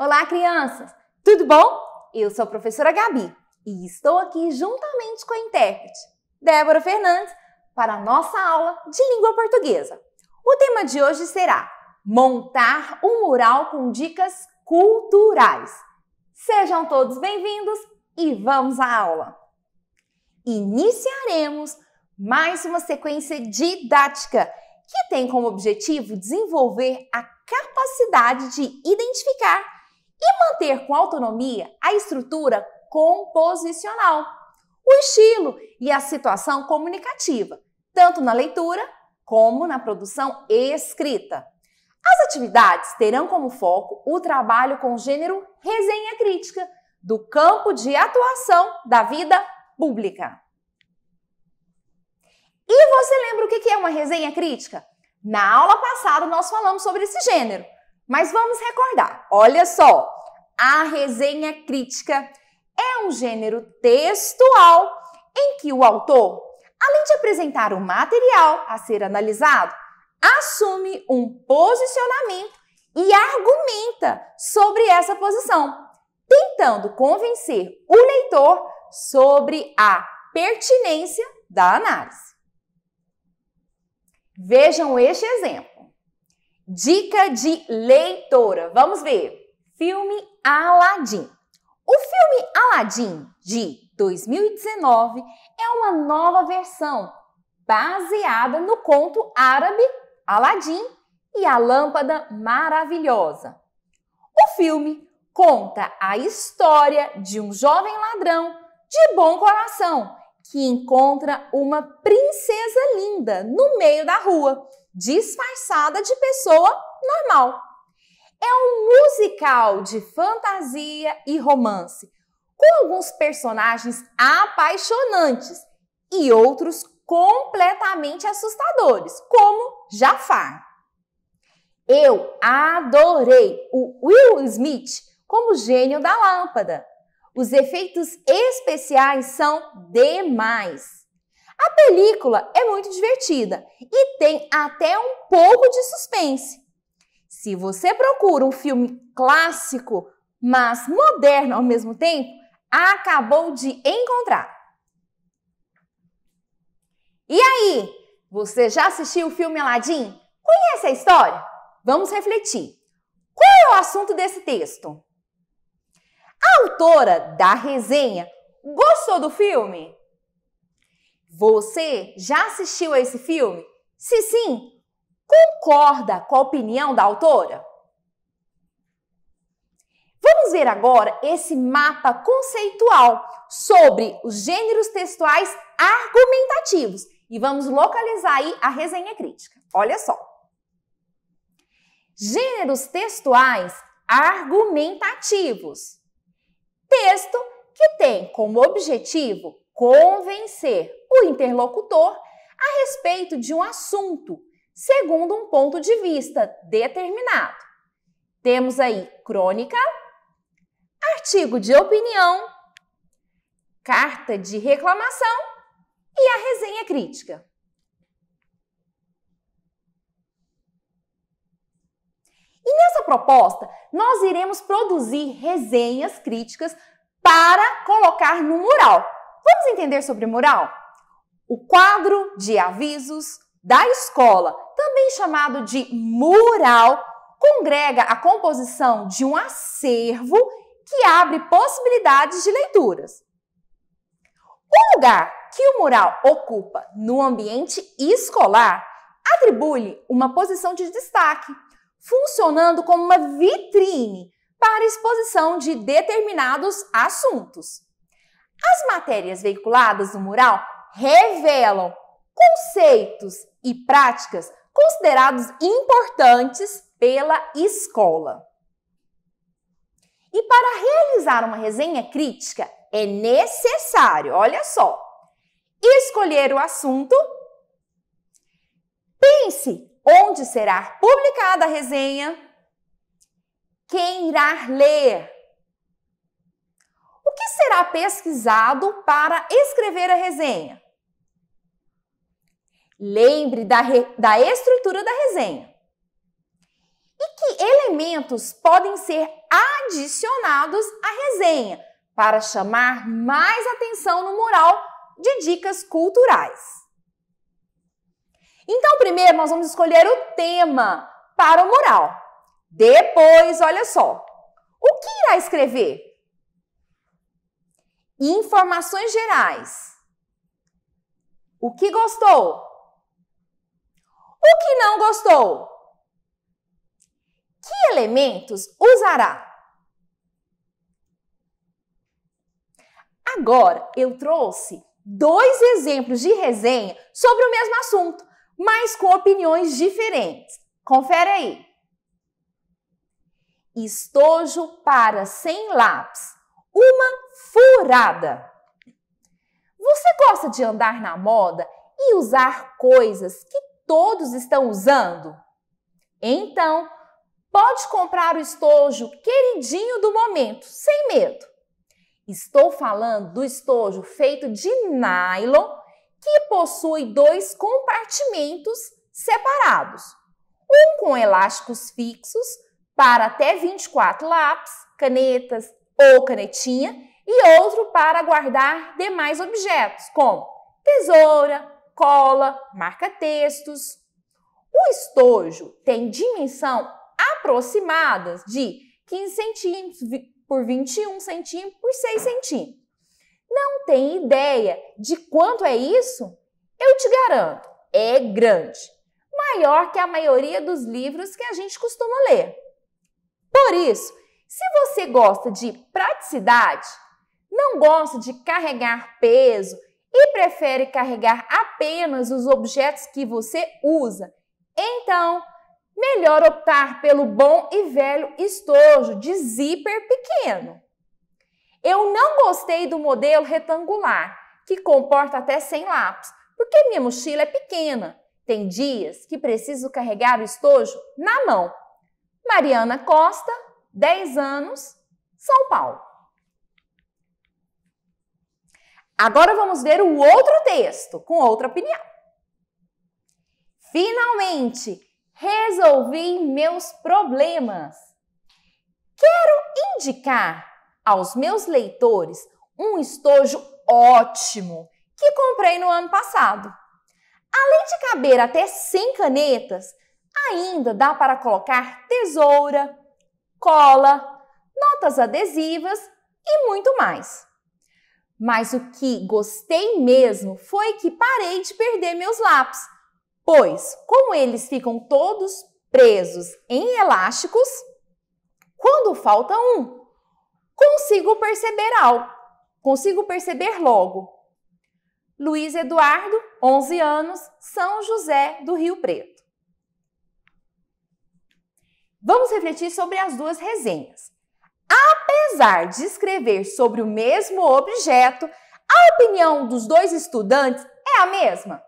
Olá, crianças! Tudo bom? Eu sou a professora Gabi e estou aqui juntamente com a intérprete Débora Fernandes para a nossa aula de língua portuguesa. O tema de hoje será montar um mural com dicas culturais. Sejam todos bem-vindos e vamos à aula! Iniciaremos mais uma sequência didática que tem como objetivo desenvolver a capacidade de identificar e manter com autonomia a estrutura composicional, o estilo e a situação comunicativa, tanto na leitura como na produção escrita. As atividades terão como foco o trabalho com o gênero resenha crítica do campo de atuação da vida pública. E você lembra o que é uma resenha crítica? Na aula passada nós falamos sobre esse gênero, mas vamos recordar. Olha só, a resenha crítica é um gênero textual em que o autor, além de apresentar o material a ser analisado, assume um posicionamento e argumenta sobre essa posição, tentando convencer o leitor sobre a pertinência da análise. Vejam este exemplo. Dica de leitora. Vamos ver filme Aladdin. O filme Aladdin de 2019 é uma nova versão baseada no conto árabe Aladdin e a Lâmpada Maravilhosa. O filme conta a história de um jovem ladrão de bom coração que encontra uma princesa linda no meio da rua, disfarçada de pessoa normal. É um musical de fantasia e romance, com alguns personagens apaixonantes e outros completamente assustadores, como Jafar. Eu adorei o Will Smith como gênio da lâmpada. Os efeitos especiais são demais. A película é muito divertida e tem até um pouco de suspense. Se você procura um filme clássico, mas moderno ao mesmo tempo, acabou de encontrar. E aí, você já assistiu o filme Aladdin? Conhece a história? Vamos refletir. Qual é o assunto desse texto? A autora da resenha gostou do filme? Você já assistiu a esse filme? Se sim, concorda com a opinião da autora? Vamos ver agora esse mapa conceitual sobre os gêneros textuais argumentativos e vamos localizar aí a resenha crítica. Olha só. Gêneros textuais argumentativos. Texto que tem como objetivo convencer o interlocutor a respeito de um assunto segundo um ponto de vista determinado. Temos aí crônica, artigo de opinião, carta de reclamação e a resenha crítica. E nessa proposta, nós iremos produzir resenhas críticas para colocar no mural. Vamos entender sobre mural? O quadro de avisos, da escola, também chamado de mural, congrega a composição de um acervo que abre possibilidades de leituras. O lugar que o mural ocupa no ambiente escolar atribui-lhe uma posição de destaque, funcionando como uma vitrine para exposição de determinados assuntos. As matérias veiculadas no mural revelam conceitos e práticas considerados importantes pela escola. E para realizar uma resenha crítica, é necessário, olha só, escolher o assunto, pense onde será publicada a resenha, quem irá ler, o que será pesquisado para escrever a resenha, Lembre da, re... da estrutura da resenha. E que elementos podem ser adicionados à resenha para chamar mais atenção no mural de dicas culturais. Então, primeiro nós vamos escolher o tema para o mural. Depois, olha só, o que irá escrever? Informações gerais. O que gostou? O que não gostou? Que elementos usará? Agora eu trouxe dois exemplos de resenha sobre o mesmo assunto, mas com opiniões diferentes. Confere aí. Estojo para sem lápis. Uma furada. Você gosta de andar na moda e usar coisas que todos estão usando? Então, pode comprar o estojo queridinho do momento, sem medo. Estou falando do estojo feito de nylon que possui dois compartimentos separados. Um com elásticos fixos para até 24 lápis, canetas ou canetinha e outro para guardar demais objetos, como tesoura, cola, marca-textos. O estojo tem dimensão aproximadas de 15 centímetros por 21 centímetros por 6 centímetros. Não tem ideia de quanto é isso? Eu te garanto, é grande. Maior que a maioria dos livros que a gente costuma ler. Por isso, se você gosta de praticidade, não gosta de carregar peso e prefere carregar apenas os objetos que você usa, então melhor optar pelo bom e velho estojo de zíper pequeno. Eu não gostei do modelo retangular, que comporta até 100 lápis, porque minha mochila é pequena. Tem dias que preciso carregar o estojo na mão. Mariana Costa, 10 anos, São Paulo. Agora vamos ver o outro texto com outra opinião. Finalmente, resolvi meus problemas. Quero indicar aos meus leitores um estojo ótimo que comprei no ano passado. Além de caber até 100 canetas, ainda dá para colocar tesoura, cola, notas adesivas e muito mais. Mas o que gostei mesmo foi que parei de perder meus lápis, pois, como eles ficam todos presos em elásticos, quando falta um, consigo perceber algo, consigo perceber logo. Luiz Eduardo, 11 anos, São José do Rio Preto. Vamos refletir sobre as duas resenhas. Apesar de escrever sobre o mesmo objeto, a opinião dos dois estudantes é a mesma.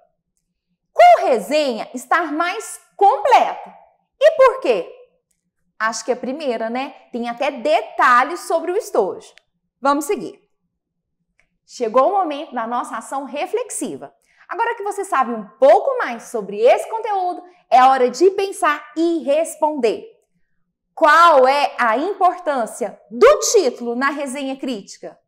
Qual resenha está mais completa? E por quê? Acho que é a primeira, né? Tem até detalhes sobre o estojo. Vamos seguir. Chegou o momento da nossa ação reflexiva. Agora que você sabe um pouco mais sobre esse conteúdo, é hora de pensar e responder qual é a importância do título na resenha crítica?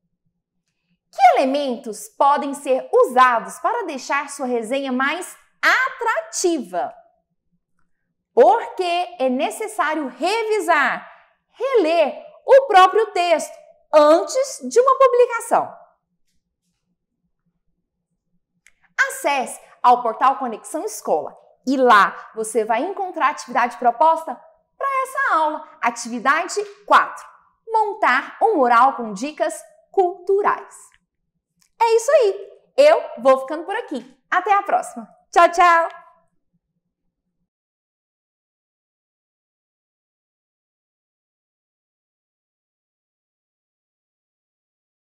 Que elementos podem ser usados para deixar sua resenha mais atrativa? Por que é necessário revisar, reler o próprio texto antes de uma publicação? Acesse ao portal Conexão Escola e lá você vai encontrar a atividade proposta para essa aula. Atividade 4: montar um mural com dicas culturais. É isso aí. Eu vou ficando por aqui. Até a próxima. Tchau, tchau!